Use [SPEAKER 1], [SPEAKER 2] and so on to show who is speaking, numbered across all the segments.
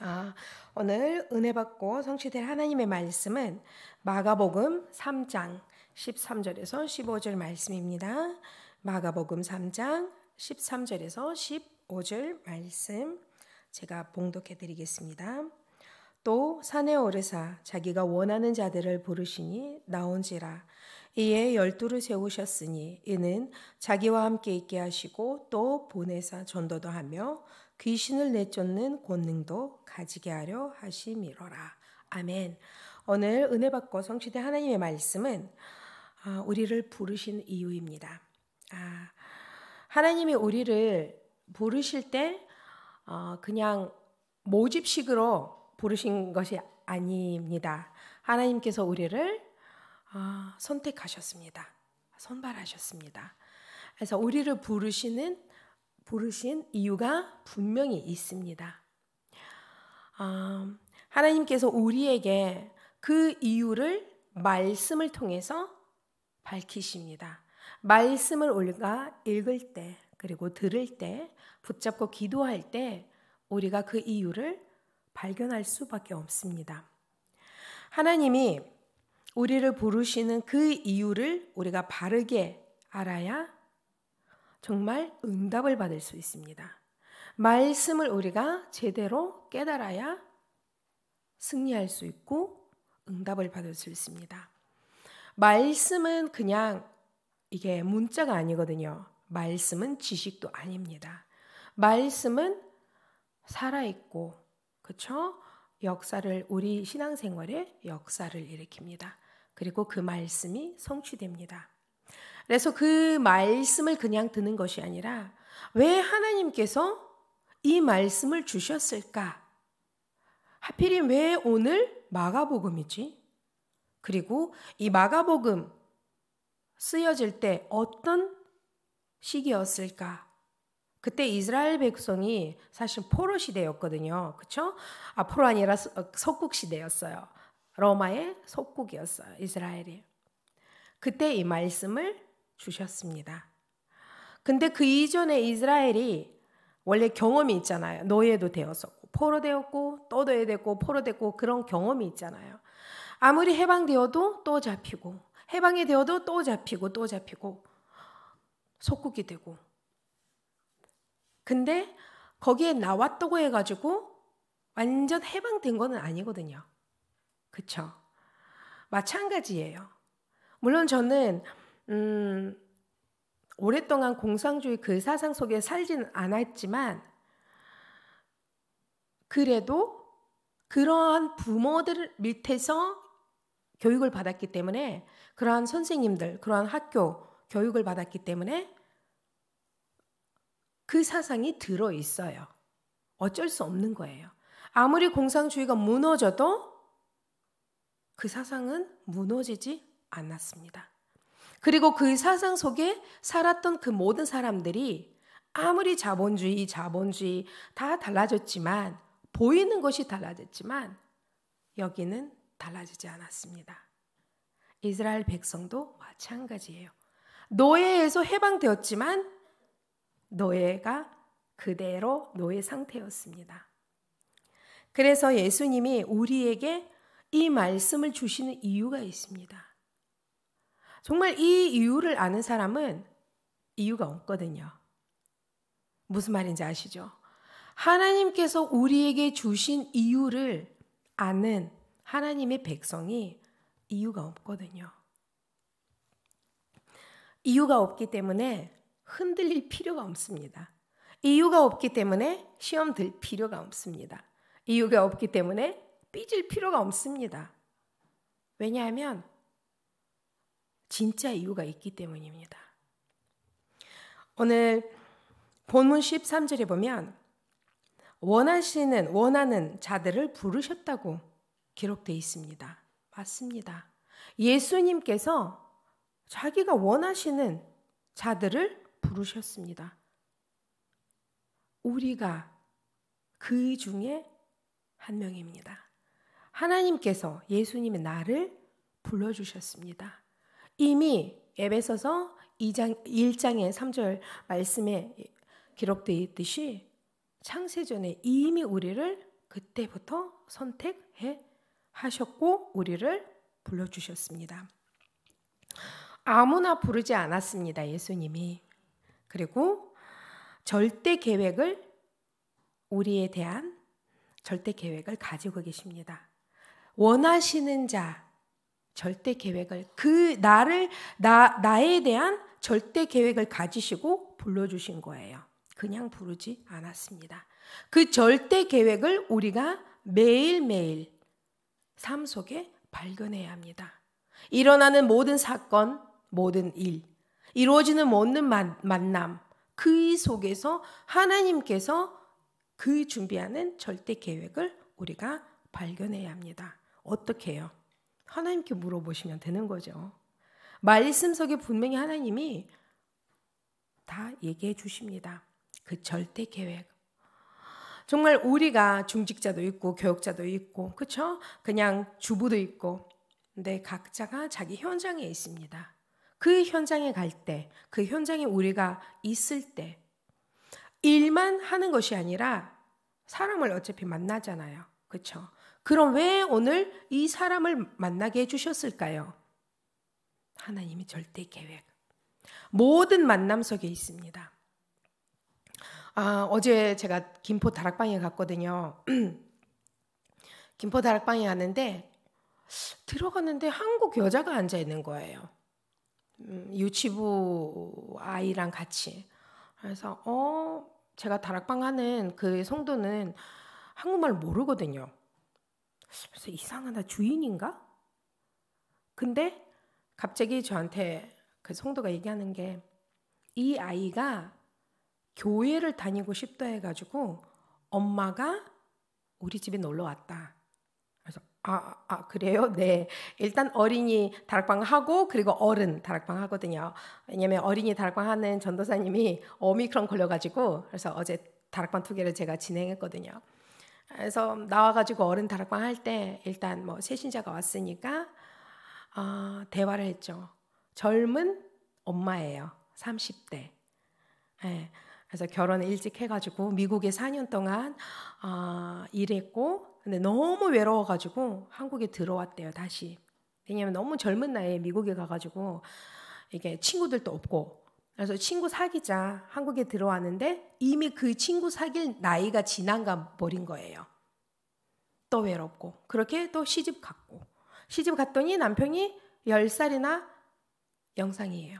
[SPEAKER 1] 아, 오늘 은혜 받고 성취될 하나님의 말씀은 마가복음 3장 13절에서 15절 말씀입니다. 마가복음 3장 13절에서 15절 말씀 제가 봉독해 드리겠습니다. 또 산에 오르사 자기가 원하는 자들을 부르시니 나온지라 이에 열두를 세우셨으니 이는 자기와 함께 있게 하시고 또 보내사 전도도 하며 귀신을 내쫓는 권능도 가지게 하려 하심이로라. 아멘. 오늘 은혜 받고 성취된 하나님의 말씀은 아, 우리를 부르신 이유입니다. 아, 하나님이 우리를 부르실 때 어, 그냥 모집식으로 부르신 것이 아닙니다. 하나님께서 우리를 아, 선택하셨습니다. 선발하셨습니다. 그래서 우리를 부르시는 부르신 이유가 분명히 있습니다. 아, 하나님께서 우리에게 그 이유를 말씀을 통해서 밝히십니다. 말씀을 우리가 읽을 때, 그리고 들을 때, 붙잡고 기도할 때, 우리가 그 이유를 발견할 수밖에 없습니다. 하나님이 우리를 부르시는 그 이유를 우리가 바르게 알아야 정말 응답을 받을 수 있습니다. 말씀을 우리가 제대로 깨달아야 승리할 수 있고 응답을 받을 수 있습니다. 말씀은 그냥 이게 문자가 아니거든요. 말씀은 지식도 아닙니다. 말씀은 살아있고, 그쵸? 역사를, 우리 신앙생활에 역사를 일으킵니다. 그리고 그 말씀이 성취됩니다. 그래서 그 말씀을 그냥 듣는 것이 아니라 왜 하나님께서 이 말씀을 주셨을까? 하필이면 왜 오늘 마가복음이지? 그리고 이 마가복음 쓰여질 때 어떤 시기였을까? 그때 이스라엘 백성이 사실 포로 시대였거든요. 그렇죠? 아, 포로 아니라 석국 어, 시대였어요. 로마의 속국이었어요. 이스라엘이. 그때 이 말씀을 주셨습니다. 근데 그 이전에 이스라엘이 원래 경험이 있잖아요. 노예도 되었었고 포로되었고 떠도야 되고 포로되고 그런 경험이 있잖아요. 아무리 해방되어도 또 잡히고 해방이 되어도 또 잡히고 또 잡히고 속국이 되고 근데 거기에 나왔다고 해가지고 완전 해방된 거는 아니거든요. 그쵸? 마찬가지예요. 물론 저는 음, 오랫동안 공상주의 그 사상 속에 살지는 않았지만 그래도 그러한 부모들 밑에서 교육을 받았기 때문에 그러한 선생님들, 그러한 학교 교육을 받았기 때문에 그 사상이 들어 있어요. 어쩔 수 없는 거예요. 아무리 공상주의가 무너져도 그 사상은 무너지지 않았습니다. 그리고 그 사상 속에 살았던 그 모든 사람들이 아무리 자본주의, 자본주의 다 달라졌지만 보이는 것이 달라졌지만 여기는 달라지지 않았습니다. 이스라엘 백성도 마찬가지예요. 노예에서 해방되었지만 노예가 그대로 노예 상태였습니다. 그래서 예수님이 우리에게 이 말씀을 주시는 이유가 있습니다. 정말 이 이유를 아는 사람은 이유가 없거든요. 무슨 말인지 아시죠? 하나님께서 우리에게 주신 이유를 아는 하나님의 백성이 이유가 없거든요. 이유가 없기 때문에 흔들릴 필요가 없습니다. 이유가 없기 때문에 시험 들 필요가 없습니다. 이유가 없기 때문에 삐질 필요가 없습니다. 왜냐하면 진짜 이유가 있기 때문입니다. 오늘 본문 13절에 보면 원하시는 원하는 자들을 부르셨다고 기록되어 있습니다. 맞습니다. 예수님께서 자기가 원하시는 자들을 부르셨습니다. 우리가 그 중에 한 명입니다. 하나님께서 예수님의 나를 불러주셨습니다. 이미 에베소서 2장 1장의 3절 말씀에 기록되어 있듯이 창세전에 이미 우리를 그때부터 선택해 하셨고 우리를 불러 주셨습니다. 아무나 부르지 않았습니다. 예수님이. 그리고 절대 계획을 우리에 대한 절대 계획을 가지고 계십니다. 원하시는 자 절대 계획을 그 나를 나 나에 대한 절대 계획을 가지시고 불러주신 거예요. 그냥 부르지 않았습니다. 그 절대 계획을 우리가 매일매일 삶 속에 발견해야 합니다. 일어나는 모든 사건, 모든 일, 이루어지는 모든 만남, 그 속에서 하나님께서 그 준비하는 절대 계획을 우리가 발견해야 합니다. 어떻게 해요? 하나님께 물어보시면 되는 거죠. 말씀 속에 분명히 하나님이 다 얘기해 주십니다. 그 절대 계획. 정말 우리가 중직자도 있고 교육자도 있고 그렇죠? 그냥 주부도 있고 근데 각자가 자기 현장에 있습니다. 그 현장에 갈 때, 그 현장에 우리가 있을 때 일만 하는 것이 아니라 사람을 어차피 만나잖아요. 그렇죠? 그럼 왜 오늘 이 사람을 만나게 해주셨을까요? 하나님이 절대 계획. 모든 만남 속에 있습니다. 아, 어제 제가 김포 다락방에 갔거든요. 김포 다락방에 갔는데 들어갔는데 한국 여자가 앉아 있는 거예요. 음, 유치부 아이랑 같이. 그래서 어 제가 다락방 하는 그 성도는 한국말 모르거든요. 그래서 이상하다 주인인가? 근데 갑자기 저한테 그 성도가 얘기하는 게 이 아이가 교회를 다니고 싶다 해가지고 엄마가 우리 집에 놀러 왔다. 그래서 아, 아 그래요? 네. 일단 어린이 다락방 하고 그리고 어른 다락방 하거든요. 왜냐면 하 어린이 다락방 하는 전도사님이 오미크론 걸려가지고 그래서 어제 다락방 투 개를 제가 진행했거든요. 그래서 나와가지고 어른 다락방 할 때 일단 뭐 새신자가 왔으니까 어, 대화를 했죠. 젊은 엄마예요. 30대. 예. 그래서 결혼을 일찍 해가지고 미국에 4년 동안 어, 일했고 근데 너무 외로워가지고 한국에 들어왔대요 다시. 왜냐면 너무 젊은 나이에 미국에 가가지고 이게 친구들도 없고 그래서 친구 사귀자 한국에 들어왔는데 이미 그 친구 사귈 나이가 지난가 버린 거예요. 또 외롭고 그렇게 또 시집 갔고 시집 갔더니 남편이 10살이나 영상이에요.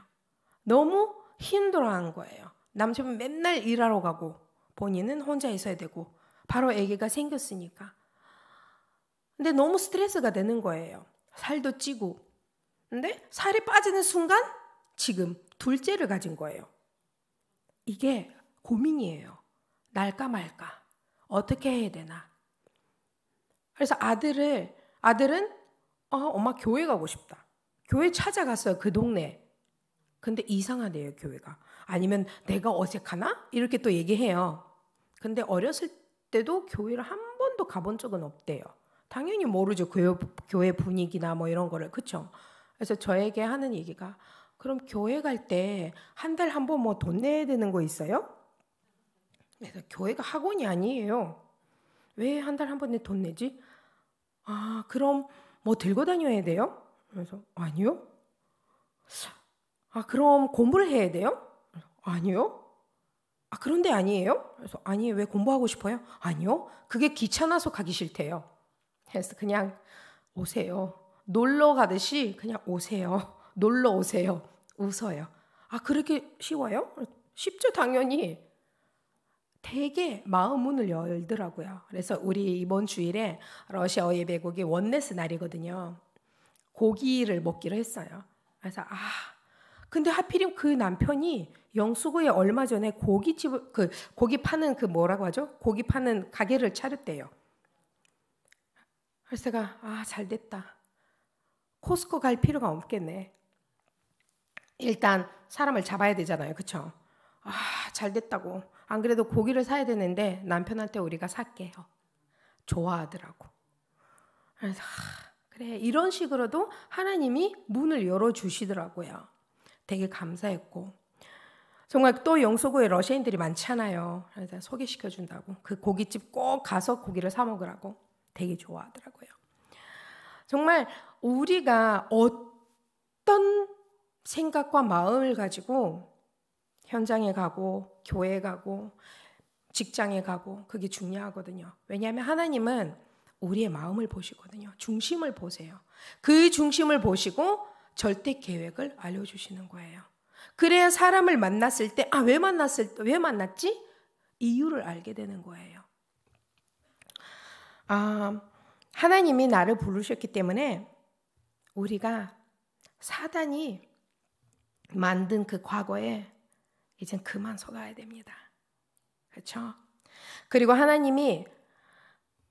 [SPEAKER 1] 너무 힘들어한 거예요. 남편은 맨날 일하러 가고 본인은 혼자 있어야 되고 바로 아기가 생겼으니까. 근데 너무 스트레스가 되는 거예요. 살도 찌고. 근데 살이 빠지는 순간 지금 둘째를 가진 거예요. 이게 고민이에요. 날까 말까. 어떻게 해야 되나. 그래서 아들을, 아들은, 어, 엄마 교회 가고 싶다. 교회 찾아갔어요. 그 동네. 근데 이상하대요, 교회가. 아니면 내가 어색하나? 이렇게 또 얘기해요. 근데 어렸을 때도 교회를 한 번도 가본 적은 없대요. 당연히 모르죠. 교회, 교회 분위기나 뭐 이런 거를. 그쵸? 그래서 저에게 하는 얘기가 그럼 교회 갈 때 한 달 한 번 뭐 돈 내야 되는 거 있어요? 그래서 교회가 학원이 아니에요. 왜 한 달 한 번에 돈 내지? 아, 그럼 뭐 들고 다녀야 돼요? 그래서 아니요. 아, 그럼 공부를 해야 돼요? 아니요. 아, 그런데 아니에요? 그래서 아니, 왜 공부하고 싶어요? 아니요. 그게 귀찮아서 가기 싫대요. 그래서 그냥 오세요. 놀러 가듯이 그냥 오세요. 놀러 오세요. 웃어요. 아, 그렇게 쉬워요? 쉽죠, 당연히. 되게 마음 문을 열더라고요. 그래서 우리 이번 주일에 러시아어 예배곡이 원네스 날이거든요. 고기를 먹기로 했어요. 그래서 아, 근데 하필이면 그 남편이 영수구에 얼마 전에 고깃집 그 고기 파는 그 뭐라고 하죠? 고기 파는 가게를 차렸대요. 그래서 제가 아, 잘 됐다. 코스코 갈 필요가 없겠네. 일단 사람을 잡아야 되잖아요. 그쵸? 아, 잘 됐다고. 안 그래도 고기를 사야 되는데 남편한테 우리가 살게요. 좋아하더라고. 그래서, 아, 그래. 이런 식으로도 하나님이 문을 열어주시더라고요. 되게 감사했고. 정말 또 영서구에 러시아인들이 많잖아요. 그래서 소개시켜준다고. 그 고깃집 꼭 가서 고기를 사먹으라고 되게 좋아하더라고요. 정말 우리가 어떤 생각과 마음을 가지고 현장에 가고 교회에 가고 직장에 가고 그게 중요하거든요. 왜냐하면 하나님은 우리의 마음을 보시거든요. 중심을 보세요. 그 중심을 보시고 절대 계획을 알려주시는 거예요. 그래야 사람을 만났을 때, 아, 왜 만났을, 왜 만났지? 이유를 알게 되는 거예요. 아, 하나님이 나를 부르셨기 때문에 우리가 사단이 만든 그 과거에 이젠 그만 속아야 됩니다. 그렇죠? 그리고 하나님이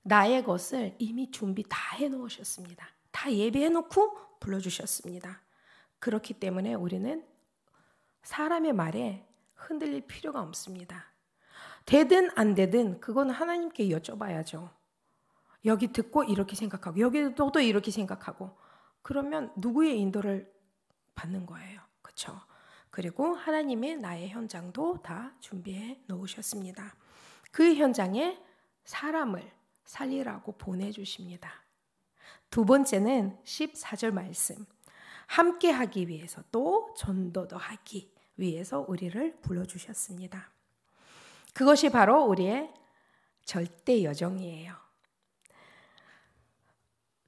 [SPEAKER 1] 나의 것을 이미 준비 다 해놓으셨습니다. 다 예비해놓고 불러주셨습니다. 그렇기 때문에 우리는 사람의 말에 흔들릴 필요가 없습니다. 되든 안 되든 그건 하나님께 여쭤봐야죠. 여기 듣고 이렇게 생각하고 여기 또도 이렇게 생각하고 그러면 누구의 인도를 받는 거예요. 그렇죠. 그리고 하나님의 나의 현장도 다 준비해 놓으셨습니다. 그 현장에 사람을 살리라고 보내주십니다. 두 번째는 14절 말씀. 함께 하기 위해서 또 전도도 하기 위해서 우리를 불러주셨습니다. 그것이 바로 우리의 절대 여정이에요.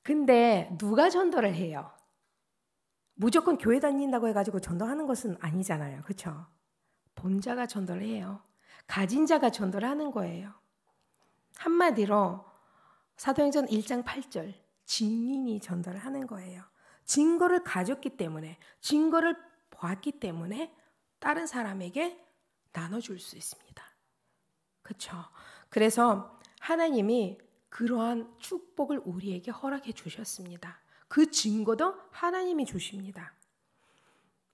[SPEAKER 1] 근데 누가 전도를 해요? 무조건 교회 다닌다고 해가지고 전도하는 것은 아니잖아요. 그렇죠? 본자가 전도를 해요. 가진 자가 전도를 하는 거예요. 한마디로 사도행전 1장 8절 증인이 전도를 하는 거예요. 증거를 가졌기 때문에 증거를 보았기 때문에 다른 사람에게 나눠줄 수 있습니다. 그렇죠? 그래서 하나님이 그러한 축복을 우리에게 허락해 주셨습니다. 그 증거도 하나님이 주십니다.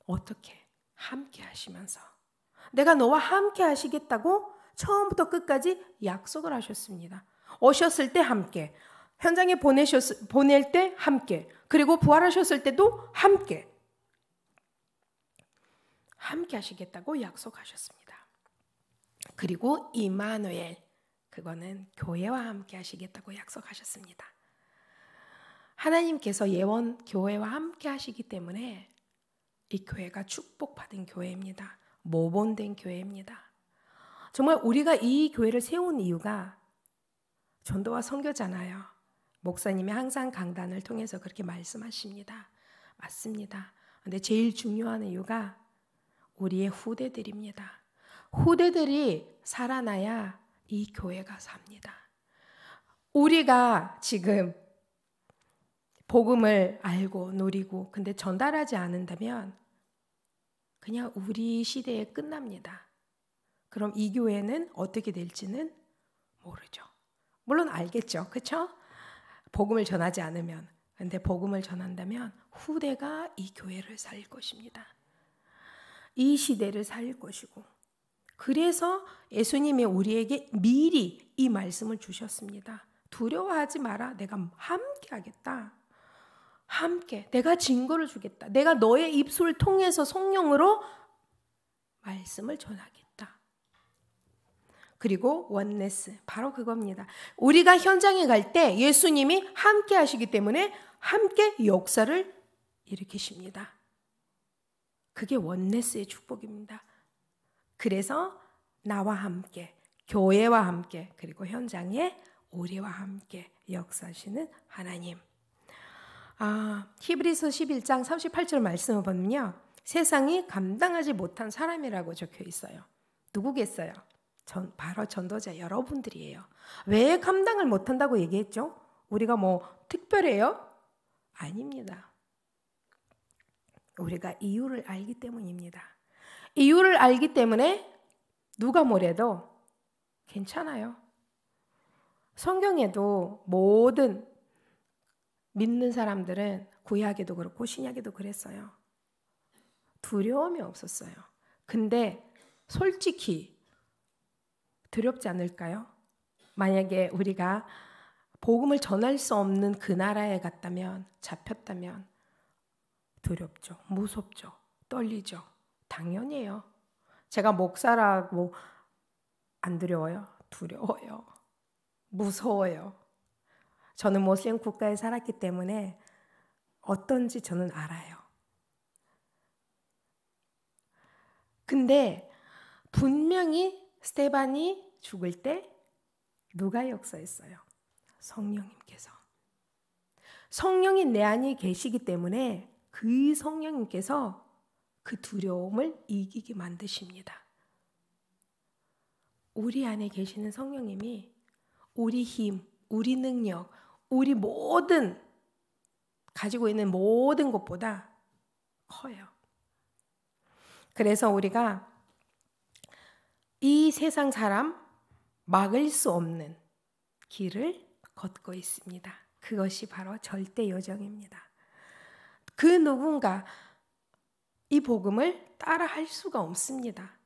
[SPEAKER 1] 어떻게? 함께 하시면서. 내가 너와 함께 하시겠다고 처음부터 끝까지 약속을 하셨습니다. 오셨을 때 함께, 현장에 보내셨, 보낼 때 함께, 그리고 부활하셨을 때도 함께. 함께 하시겠다고 약속하셨습니다. 그리고 이마누엘, 그거는 교회와 함께 하시겠다고 약속하셨습니다. 하나님께서 예원 교회와 함께 하시기 때문에 이 교회가 축복받은 교회입니다. 모범된 교회입니다. 정말 우리가 이 교회를 세운 이유가 전도와 성교잖아요 목사님이 항상 강단을 통해서 그렇게 말씀하십니다. 맞습니다. 근데 제일 중요한 이유가 우리의 후대들입니다. 후대들이 살아나야 이 교회가 삽니다. 우리가 지금 복음을 알고 누리고 근데 전달하지 않는다면 그냥 우리 시대에 끝납니다. 그럼 이 교회는 어떻게 될지는 모르죠. 물론 알겠죠. 그렇죠? 복음을 전하지 않으면 근데 복음을 전한다면 후대가 이 교회를 살 것입니다. 이 시대를 살 것이고 그래서 예수님이 우리에게 미리 이 말씀을 주셨습니다. 두려워하지 마라. 내가 함께 하겠다. 함께 내가 증거를 주겠다. 내가 너의 입술을 통해서 성령으로 말씀을 전하겠다. 그리고 원네스 바로 그겁니다. 우리가 현장에 갈 때 예수님이 함께 하시기 때문에 함께 역사를 일으키십니다. 그게 원네스의 축복입니다. 그래서 나와 함께 교회와 함께 그리고 현장에 우리와 함께 역사하시는 하나님 아, 히브리서 11장 38절 말씀을 보면요. 세상이 감당하지 못한 사람이라고 적혀 있어요. 누구겠어요? 전, 바로 전도자 여러분들이에요. 왜 감당을 못한다고 얘기했죠? 우리가 뭐 특별해요? 아닙니다. 우리가 이유를 알기 때문입니다. 이유를 알기 때문에 누가 뭐래도 괜찮아요. 성경에도 모든 믿는 사람들은 구약에도 그렇고 신약에도 그랬어요. 두려움이 없었어요. 근데 솔직히 두렵지 않을까요? 만약에 우리가 복음을 전할 수 없는 그 나라에 갔다면 잡혔다면 두렵죠. 무섭죠. 떨리죠. 당연해요. 제가 목사라고 안 두려워요? 두려워요. 무서워요. 저는 모슬림 국가에 살았기 때문에 어떤지 저는 알아요. 근데 분명히 스테반이 죽을 때 누가 역사했어요? 성령님께서. 성령이 내 안에 계시기 때문에 그 성령님께서 그 두려움을 이기게 만드십니다. 우리 안에 계시는 성령님이 우리 힘, 우리 능력, 우리 모든 가지고 있는 모든 것보다 커요. 그래서 우리가 이 세상 사람 막을 수 없는 길을 걷고 있습니다. 그것이 바로 절대 여정입니다그 누군가 이 복음을 따라 할 수가 없습니다.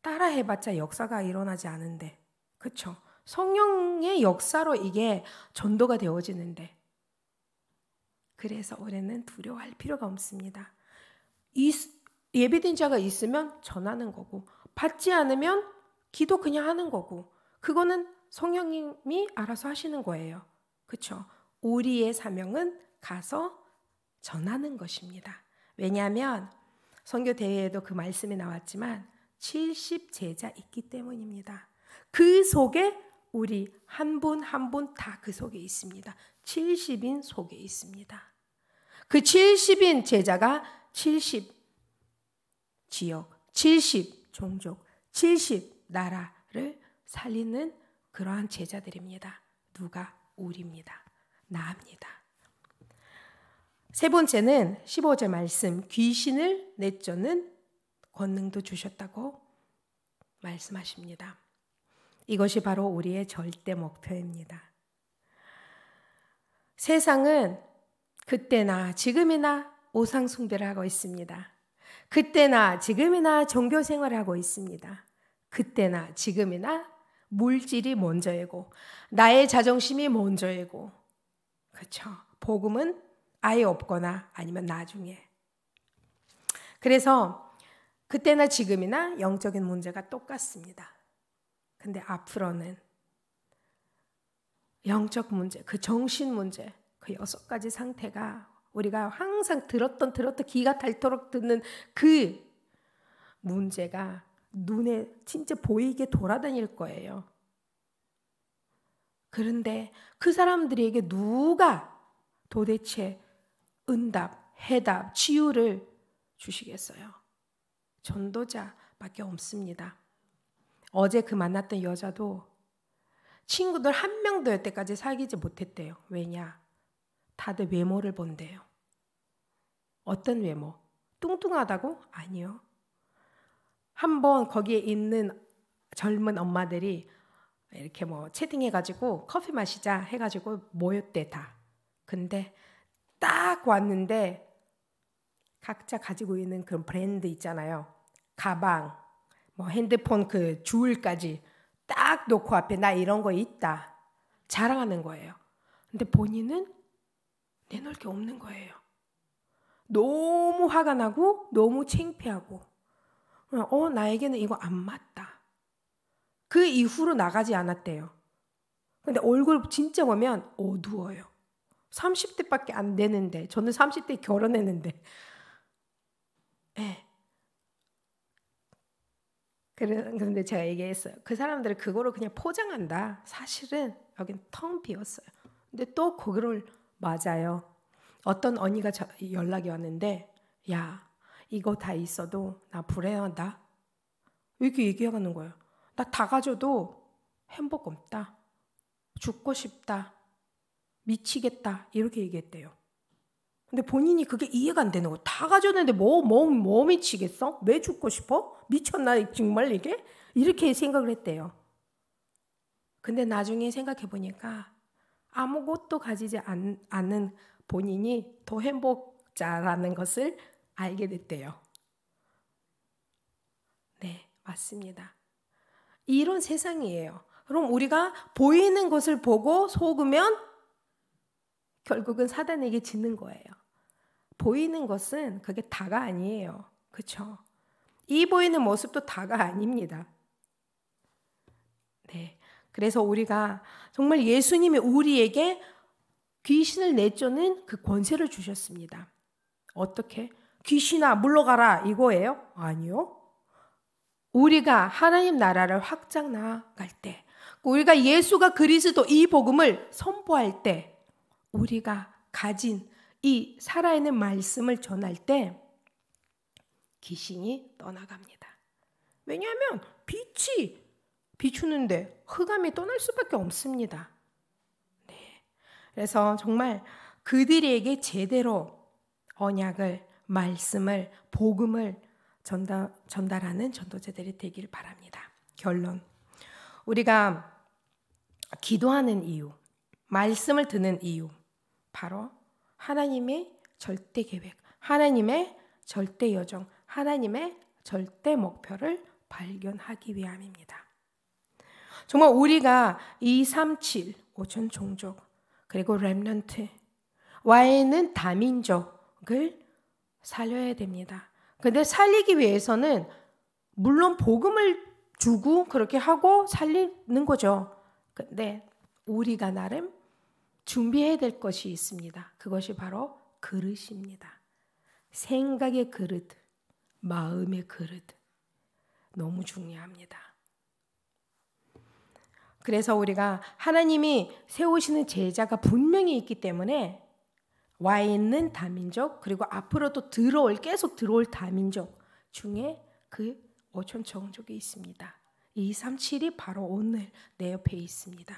[SPEAKER 1] 따라 해봤자 역사가 일어나지 않은데. 그쵸? 성령의 역사로 이게 전도가 되어지는데. 그래서 올해는 두려워할 필요가 없습니다. 예비된 자가 있으면 전하는 거고, 받지 않으면 기도 그냥 하는 거고, 그거는 성령님이 알아서 하시는 거예요. 그쵸? 우리의 사명은 가서 전하는 것입니다. 왜냐하면 선교 대회에도 그 말씀이 나왔지만 70 제자 있기 때문입니다. 그 속에 우리 한 분 한 분 다 그 속에 있습니다. 70인 속에 있습니다. 그 70인 제자가 70 지역, 70 종족, 70 나라를 살리는 그러한 제자들입니다. 누가 우리입니다. 나입니다. 세 번째는 15절 말씀 귀신을 내쫓는 권능도 주셨다고 말씀하십니다. 이것이 바로 우리의 절대 목표입니다. 세상은 그때나 지금이나 오상숭배를 하고 있습니다. 그때나 지금이나 종교 생활을 하고 있습니다. 그때나 지금이나 물질이 먼저이고 나의 자존심이 먼저이고 그렇죠. 복음은 아예 없거나 아니면 나중에. 그래서 그때나 지금이나 영적인 문제가 똑같습니다. 근데 앞으로는 영적 문제, 그 정신 문제, 그 여섯 가지 상태가 우리가 항상 들었던 들었던 귀가 닳도록 듣는 그 문제가 눈에 진짜 보이게 돌아다닐 거예요. 그런데 그 사람들에게 누가 도대체 응답, 해답, 치유를 주시겠어요? 전도자밖에 없습니다. 어제 그 만났던 여자도 친구들 한 명도 여태까지 사귀지 못했대요. 왜냐? 다들 외모를 본대요. 어떤 외모? 뚱뚱하다고? 아니요. 한번 거기에 있는 젊은 엄마들이 이렇게 뭐 채팅해가지고 커피 마시자 해가지고 모였대 다. 근데 딱 왔는데 각자 가지고 있는 그런 브랜드 있잖아요. 가방, 뭐 핸드폰 그 줄까지 딱 놓고 앞에 나 이런 거 있다 자랑하는 거예요. 근데 본인은 내놓을 게 없는 거예요. 너무 화가 나고 너무 창피하고 어 나에게는 이거 안 맞다. 그 이후로 나가지 않았대요. 근데 얼굴 진짜 보면 어두워요. 30대밖에 안 되는데 저는 30대 결혼했는데 예. 네. 그런데 제가 얘기했어요. 그 사람들은 그거를 그냥 포장한다. 사실은 여긴 텅 비었어요. 근데 또그거를 맞아요. 어떤 언니가 저, 연락이 왔는데, 야, 이거 다 있어도 나 불행하다. 이렇게 얘기하는 거예요. 나 다 가져도 행복 없다. 죽고 싶다. 미치겠다. 이렇게 얘기했대요. 근데 본인이 그게 이해가 안 되는 거 다 가졌는데 뭐, 뭐, 뭐 미치겠어? 왜 죽고 싶어? 미쳤나, 정말 이게? 이렇게 생각을 했대요. 근데 나중에 생각해 보니까 아무것도 가지지 않, 않은 본인이 더 행복자라는 것을 알게 됐대요. 네, 맞습니다. 이런 세상이에요. 그럼 우리가 보이는 것을 보고 속으면 결국은 사단에게 짓는 거예요. 보이는 것은 그게 다가 아니에요. 그렇죠? 이 보이는 모습도 다가 아닙니다. 네. 그래서 우리가 정말 예수님이 우리에게 귀신을 내쫓는 그 권세를 주셨습니다. 어떻게? 귀신아 물러가라 이거예요? 아니요. 우리가 하나님 나라를 확장 나갈 때, 우리가 예수가 그리스도 이 복음을 선포할 때, 우리가 가진 이 살아있는 말씀을 전할 때 귀신이 떠나갑니다. 왜냐하면 빛이 비추는데 흑암이 떠날 수밖에 없습니다. 네. 그래서 정말 그들에게 제대로 언약을, 말씀을, 복음을 전달, 전달하는 전도자들이 되기를 바랍니다. 결론. 우리가 기도하는 이유, 말씀을 듣는 이유, 바로 하나님의 절대 계획, 하나님의 절대 여정, 하나님의 절대 목표를 발견하기 위함입니다. 정말 우리가 2, 3, 7, 5천 종족, 그리고 랩런트, 와에는 다민족을 살려야 됩니다. 근데 살리기 위해서는 물론 복음을 주고 그렇게 하고 살리는 거죠. 근데 우리가 나름 준비해야 될 것이 있습니다. 그것이 바로 그릇입니다. 생각의 그릇, 마음의 그릇. 너무 중요합니다. 그래서 우리가 하나님이 세우시는 제자가 분명히 있기 때문에 와 있는 다민족 그리고 앞으로 또 들어올 계속 들어올 다민족 중에 그 오촌 정족이 있습니다. 237이 바로 오늘 내 옆에 있습니다.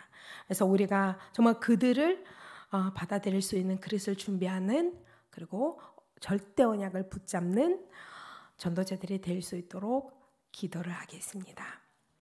[SPEAKER 1] 그래서 우리가 정말 그들을 어, 받아들일 수 있는 그릇을 준비하는 그리고 절대 언약을 붙잡는 전도자들이 될 수 있도록 기도를 하겠습니다.